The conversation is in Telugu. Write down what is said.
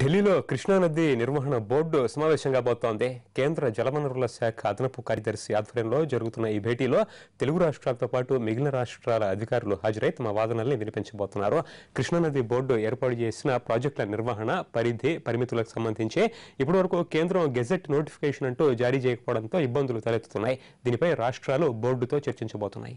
ఢిల్లీలో కృష్ణానది నిర్వహణ బోర్డు సమావేశం కాబోతోంది కేంద్ర జలవనరుల శాఖ అదనపు కార్యదర్శి ఆధ్వర్యంలో జరుగుతున్న ఈ భేటీలో తెలుగు రాష్ట్రాలతో పాటు మిగిలిన రాష్ట్రాల అధికారులు హాజరై తమ వాదనల్ని వినిపించబోతున్నారు కృష్ణానది బోర్డు ఏర్పాటు చేసిన ప్రాజెక్టుల నిర్వహణ పరిధి పరిమితులకు సంబంధించి ఇప్పటివరకు కేంద్రం గెజెట్ నోటిఫికేషన్ అంటూ జారీ చేయకపోవడంతో ఇబ్బందులు తలెత్తుతున్నాయి దీనిపై రాష్ట్రాలు బోర్డుతో చర్చించబోతున్నాయి